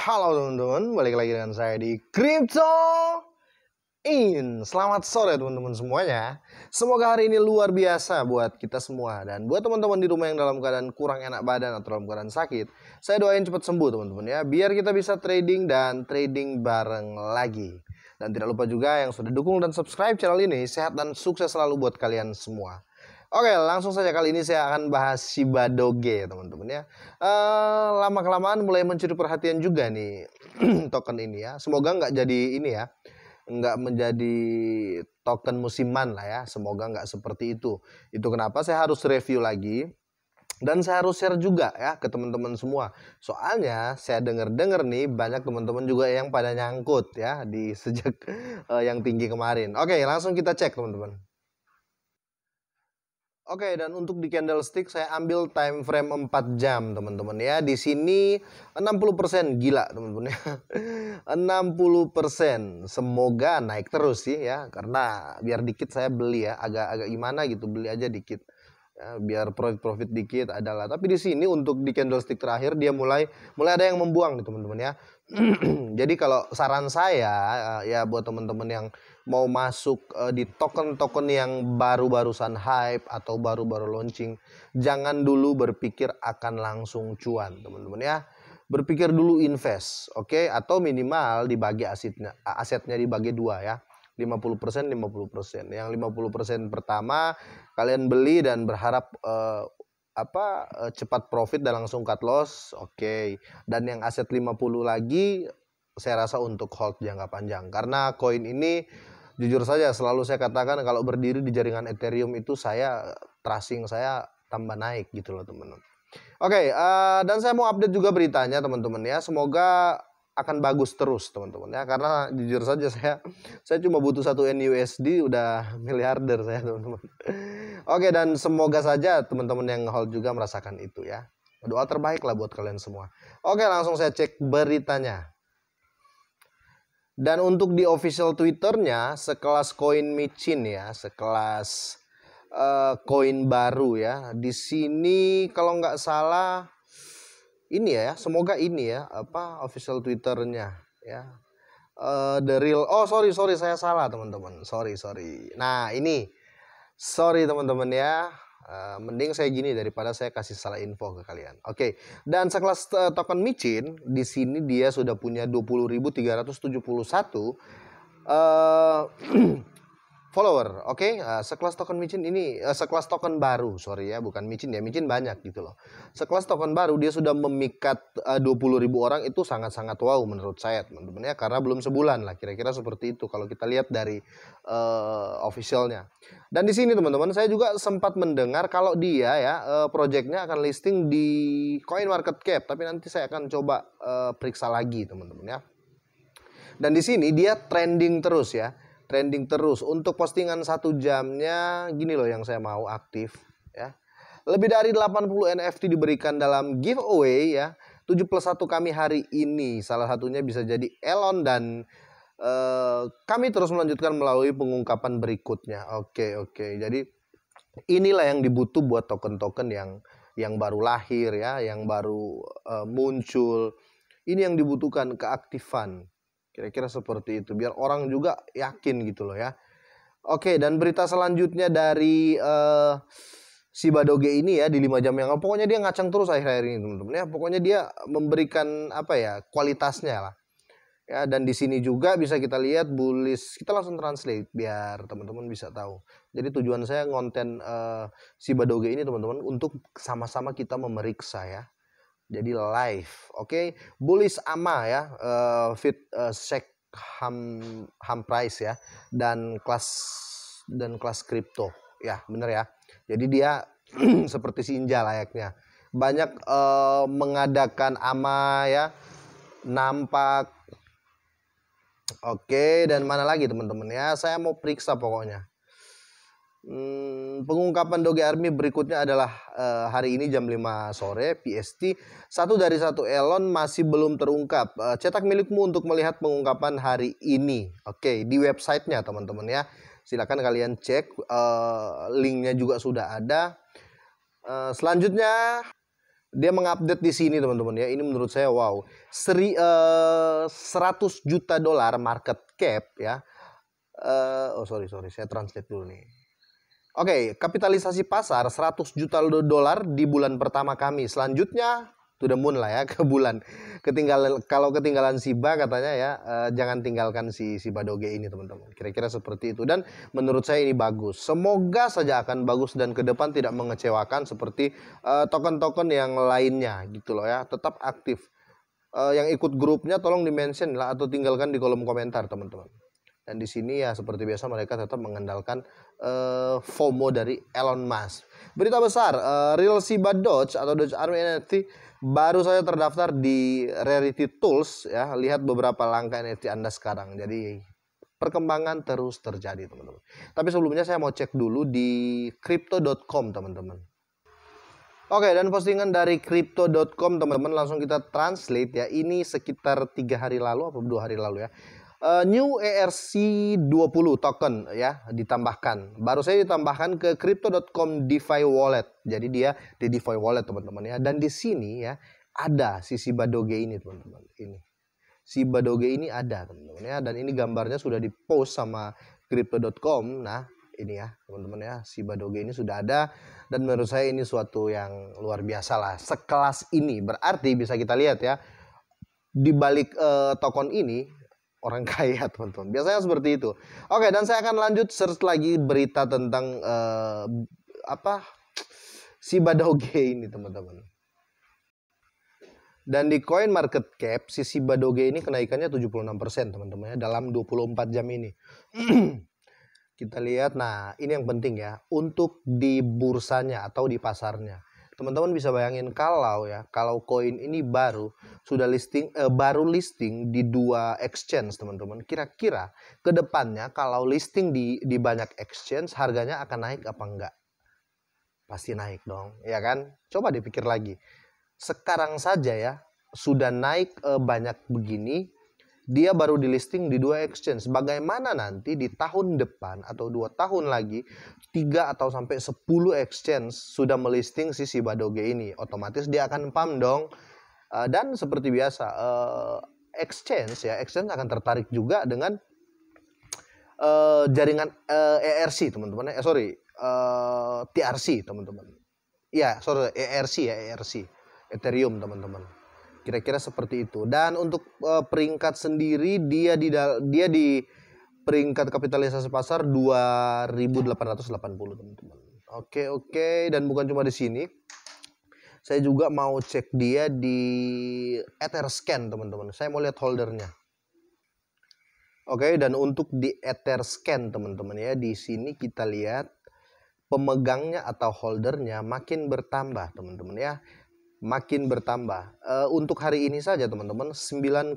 Halo teman-teman, balik lagi dengan saya di Crypto In. Selamat sore teman-teman semuanya. Semoga hari ini luar biasa buat kita semua dan buat teman-teman di rumah yang dalam keadaan kurang enak badan atau dalam keadaan sakit, saya doain cepat sembuh teman-teman ya, biar kita bisa trading dan trading bareng lagi. Dan tidak lupa juga yang sudah dukung dan subscribe channel ini, sehat dan sukses selalu buat kalian semua. Oke, langsung saja kali ini saya akan bahas Shiba Doge, teman-teman ya. Uh, eh, lama kelamaan mulai mencuri perhatian juga nih token ini ya. Semoga nggak jadi ini ya, nggak menjadi token musiman lah ya. Semoga nggak seperti itu. Itu kenapa saya harus review lagi dan saya harus share juga ya ke teman-teman semua. Soalnya saya dengar-dengar nih banyak teman-teman juga yang pada nyangkut ya di sejak uh, yang tinggi kemarin. Oke, langsung kita cek teman-teman. Oke, okay, dan untuk di candlestick saya ambil time frame 4 jam, teman-teman ya. Di sini 60% gila, teman-teman ya. 60%. Semoga naik terus sih ya, karena biar dikit saya beli ya, agak-agak gimana gitu, beli aja dikit. Ya, biar profit-profit dikit adalah. Tapi di sini untuk di candlestick terakhir dia mulai mulai ada yang membuang nih, teman-teman ya. Jadi kalau saran saya eh, ya buat teman-teman yang mau masuk eh, di token-token yang baru-barusan hype atau baru-baru launching, jangan dulu berpikir akan langsung cuan, teman-teman ya. Berpikir dulu invest, oke? Okay? Atau minimal dibagi asetnya, asetnya dibagi dua ya. 50% 50%. Yang 50% pertama kalian beli dan berharap uh, apa eh, cepat profit dan langsung cut loss oke okay. dan yang aset 50 lagi saya rasa untuk hold jangka panjang karena koin ini jujur saja selalu saya katakan kalau berdiri di jaringan Ethereum itu saya tracing saya tambah naik gitu loh teman-teman. Oke, okay, uh, eh, dan saya mau update juga beritanya teman-teman ya. Semoga akan bagus terus teman-teman ya karena jujur saja saya saya cuma butuh satu NUSD udah miliarder saya teman-teman oke dan semoga saja teman-teman yang hold juga merasakan itu ya doa terbaik lah buat kalian semua oke langsung saya cek beritanya dan untuk di official twitternya sekelas koin micin ya sekelas eh, koin uh, baru ya di sini kalau nggak salah ini ya semoga ini ya apa official twitternya ya uh, the real oh sorry sorry saya salah teman-teman sorry sorry nah ini sorry teman-teman ya uh, mending saya gini daripada saya kasih salah info ke kalian oke okay. dan sekelas uh, eh, token micin di sini dia sudah punya 20.371 puluh satu follower, oke? Okay? Uh, eh, sekelas token micin ini uh, sekelas token baru, sorry ya, bukan micin ya, micin banyak gitu loh. Sekelas token baru dia sudah memikat uh, ribu orang itu sangat-sangat wow menurut saya teman-teman ya karena belum sebulan lah kira-kira seperti itu kalau kita lihat dari uh, officialnya. Dan di sini teman-teman saya juga sempat mendengar kalau dia ya uh, projectnya akan listing di Coin Market Cap, tapi nanti saya akan coba uh, periksa lagi teman-teman ya. Dan di sini dia trending terus ya trending terus. Untuk postingan satu jamnya gini loh yang saya mau aktif ya. Lebih dari 80 NFT diberikan dalam giveaway ya. 7 plus 1 kami hari ini. Salah satunya bisa jadi Elon dan uh, kami terus melanjutkan melalui pengungkapan berikutnya. Oke, oke. Jadi inilah yang dibutuh buat token-token yang yang baru lahir ya, yang baru uh, muncul. Ini yang dibutuhkan keaktifan Kira-kira seperti itu biar orang juga yakin gitu loh ya. Oke, dan berita selanjutnya dari uh, si Badoge ini ya di lima jam yang lalu pokoknya dia ngacang terus akhir-akhir ini teman-teman ya. Pokoknya dia memberikan apa ya, kualitasnya lah. Ya, dan di sini juga bisa kita lihat bullish. Kita langsung translate biar teman-teman bisa tahu. Jadi tujuan saya ngonten uh, si Badoge ini teman-teman untuk sama-sama kita memeriksa ya jadi live, oke? Okay? Bullish AMA ya, uh, fit uh, eh, shake ham ham price ya dan kelas dan kelas kripto. Ya, bener ya. Jadi dia seperti si layaknya. Banyak uh, mengadakan AMA ya, nampak Oke, dan mana lagi teman-teman ya? Saya mau periksa pokoknya. Hmm, pengungkapan Doge Army berikutnya adalah uh, hari ini jam 5 sore PST. Satu dari satu Elon masih belum terungkap. Uh, cetak milikmu untuk melihat pengungkapan hari ini. Oke, okay, di websitenya teman-teman ya. Silahkan kalian cek. Uh, linknya juga sudah ada. Uh, selanjutnya dia mengupdate di sini teman-teman ya. Ini menurut saya wow. Seri, uh, 100 juta dolar market cap ya. Uh, oh sorry sorry saya translate dulu nih. Oke, okay, kapitalisasi pasar 100 juta dolar di bulan pertama kami. Selanjutnya to the moon lah ya ke bulan. Ketinggalan, kalau ketinggalan Siba katanya ya eh, jangan tinggalkan si Siba Doge ini teman-teman. Kira-kira seperti itu dan menurut saya ini bagus. Semoga saja akan bagus dan ke depan tidak mengecewakan seperti eh, token-token eh, yang lainnya gitu loh ya. Tetap aktif. Eh, yang ikut grupnya tolong di-mention lah atau tinggalkan di kolom komentar teman-teman. Dan di sini ya seperti biasa mereka tetap mengandalkan uh, eh, FOMO dari Elon Musk. Berita besar, uh, Real Siba Dodge atau Dodge Army NFT baru saja terdaftar di Rarity Tools ya. Lihat beberapa langkah NFT Anda sekarang. Jadi perkembangan terus terjadi teman-teman. Tapi sebelumnya saya mau cek dulu di crypto.com teman-teman. Oke, dan postingan dari crypto.com teman-teman langsung kita translate ya. Ini sekitar tiga hari lalu apa dua hari lalu ya uh, new ERC20 token ya ditambahkan. Baru saya ditambahkan ke crypto.com DeFi wallet. Jadi dia di DeFi wallet teman-teman ya. Dan di sini ya ada sisi Badoge ini teman-teman. Ini. Si Badoge ini ada teman-teman ya dan ini gambarnya sudah di-post sama crypto.com. Nah, ini ya teman-teman ya si Badoge ini sudah ada dan menurut saya ini suatu yang luar biasa lah sekelas ini berarti bisa kita lihat ya di balik uh, token ini orang kaya teman-teman. Biasanya seperti itu. Oke dan saya akan lanjut search lagi berita tentang uh, apa si Badoge ini teman-teman. Dan di coin market cap si Badoge ini kenaikannya 76% teman-teman ya dalam 24 jam ini. Kita lihat nah ini yang penting ya untuk di bursanya atau di pasarnya teman-teman bisa bayangin kalau ya kalau koin ini baru sudah listing eh, baru listing di dua exchange teman-teman kira-kira kedepannya kalau listing di di banyak exchange harganya akan naik apa enggak pasti naik dong ya kan coba dipikir lagi sekarang saja ya sudah naik eh, banyak begini dia baru di listing di dua exchange. Bagaimana nanti di tahun depan atau dua tahun lagi, tiga atau sampai sepuluh exchange sudah melisting si Doge ini. Otomatis dia akan pam dong. Eh, dan seperti biasa, eh, exchange ya, exchange akan tertarik juga dengan eh, jaringan ERC e teman-teman. Eh, sorry, TRC teman-teman. Iya, e ya, sorry, e ERC ya, ERC. Ethereum teman-teman Kira-kira seperti itu. Dan untuk uh, peringkat sendiri dia di dia di peringkat kapitalisasi pasar 2880 teman-teman. Oke, oke dan bukan cuma di sini. Saya juga mau cek dia di ether scan teman-teman. Saya mau lihat holdernya. Oke, dan untuk di ether scan teman-teman ya, di sini kita lihat pemegangnya atau holdernya makin bertambah teman-teman ya makin bertambah. Eh, untuk hari ini saja teman-teman 9,015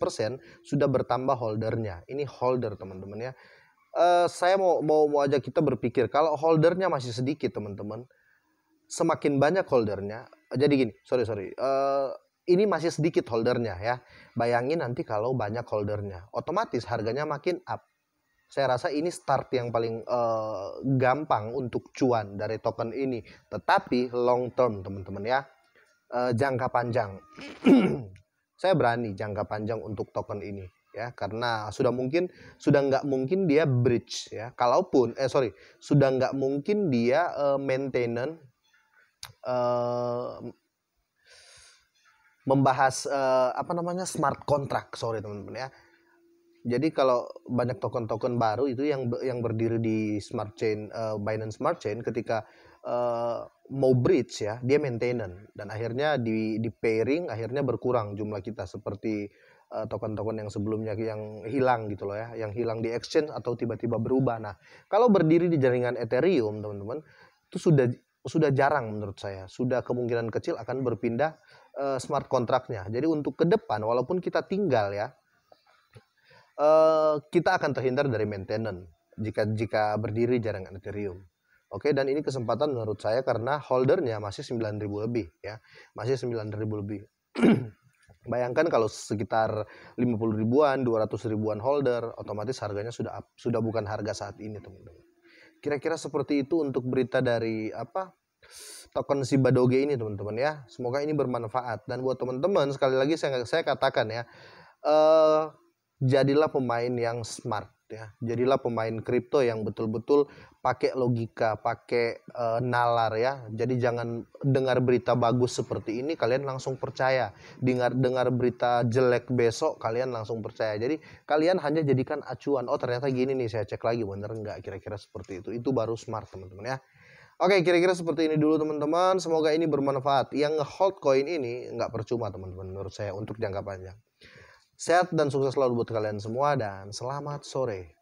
persen sudah bertambah holdernya. Ini holder teman-teman ya. Eh, saya mau mau mau ajak kita berpikir kalau holdernya masih sedikit teman-teman, semakin banyak holdernya. Jadi gini, sorry sorry. Eh, ini masih sedikit holdernya ya. Bayangin nanti kalau banyak holdernya, otomatis harganya makin up saya rasa ini start yang paling uh, gampang untuk cuan dari token ini. Tetapi long term teman-teman ya, uh, jangka panjang. saya berani jangka panjang untuk token ini ya karena sudah mungkin sudah nggak mungkin dia bridge ya kalaupun eh sorry sudah nggak mungkin dia uh, eh, maintenance uh, membahas uh, apa namanya smart contract sorry teman-teman ya jadi kalau banyak token-token baru itu yang yang berdiri di smart chain uh, Binance Smart Chain ketika uh, mau bridge ya, dia maintenance dan akhirnya di di pairing akhirnya berkurang jumlah kita seperti uh, token-token yang sebelumnya yang hilang gitu loh ya, yang hilang di exchange atau tiba-tiba berubah. Nah, kalau berdiri di jaringan Ethereum, teman-teman, itu sudah sudah jarang menurut saya. Sudah kemungkinan kecil akan berpindah uh, smart kontraknya. Jadi untuk ke depan walaupun kita tinggal ya Eh, kita akan terhindar dari maintenance jika jika berdiri jaringan Ethereum. Oke, dan ini kesempatan menurut saya karena holdernya masih 9.000 lebih ya. Masih 9.000 lebih. Bayangkan kalau sekitar 50 ribuan, 200 ribuan holder, otomatis harganya sudah sudah bukan harga saat ini, teman-teman. Kira-kira seperti itu untuk berita dari apa? token si Badoge ini teman-teman ya. Semoga ini bermanfaat dan buat teman-teman sekali lagi saya saya katakan ya. Uh, jadilah pemain yang smart ya. Jadilah pemain kripto yang betul-betul pakai logika, pakai uh, nalar ya. Jadi jangan dengar berita bagus seperti ini kalian langsung percaya. Dengar dengar berita jelek besok kalian langsung percaya. Jadi kalian hanya jadikan acuan. Oh, ternyata gini nih saya cek lagi bener nggak kira-kira seperti itu. Itu baru smart, teman-teman ya. Oke, kira-kira seperti ini dulu teman-teman. Semoga ini bermanfaat. Yang hold coin ini nggak percuma teman-teman menurut saya untuk jangka panjang. Sehat dan sukses selalu buat kalian semua dan selamat sore.